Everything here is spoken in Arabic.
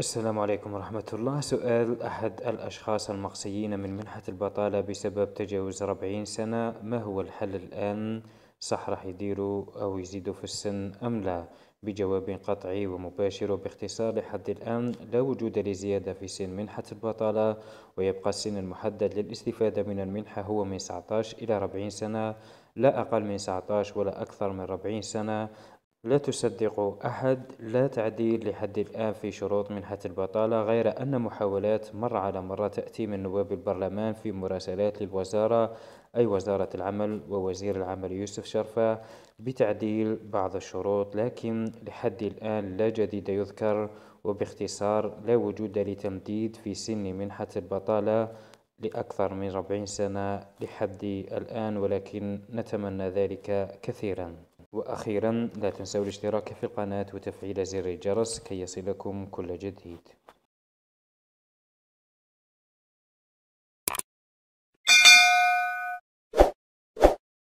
السلام عليكم ورحمة الله سؤال أحد الأشخاص المقصيين من منحة البطالة بسبب تجاوز 40 سنة ما هو الحل الآن صح راح يديروا أو يزيدوا في السن أم لا بجواب قطعي ومباشر وباختصار لحد الآن لا وجود لزيادة في سن منحة البطالة ويبقى السن المحدد للاستفادة من المنحة هو من 19 إلى 40 سنة لا أقل من 19 ولا أكثر من 40 سنة لا تصدق أحد لا تعديل لحد الآن في شروط منحة البطالة غير أن محاولات مرة على مرة تأتي من نواب البرلمان في مراسلات للوزارة أي وزارة العمل ووزير العمل يوسف شرفة بتعديل بعض الشروط لكن لحد الآن لا جديد يذكر وباختصار لا وجود لتمديد في سن منحة البطالة لأكثر من 40 سنة لحد الآن ولكن نتمنى ذلك كثيرا وأخيرا لا تنسوا الاشتراك في القناة وتفعيل زر الجرس كي يصلكم كل جديد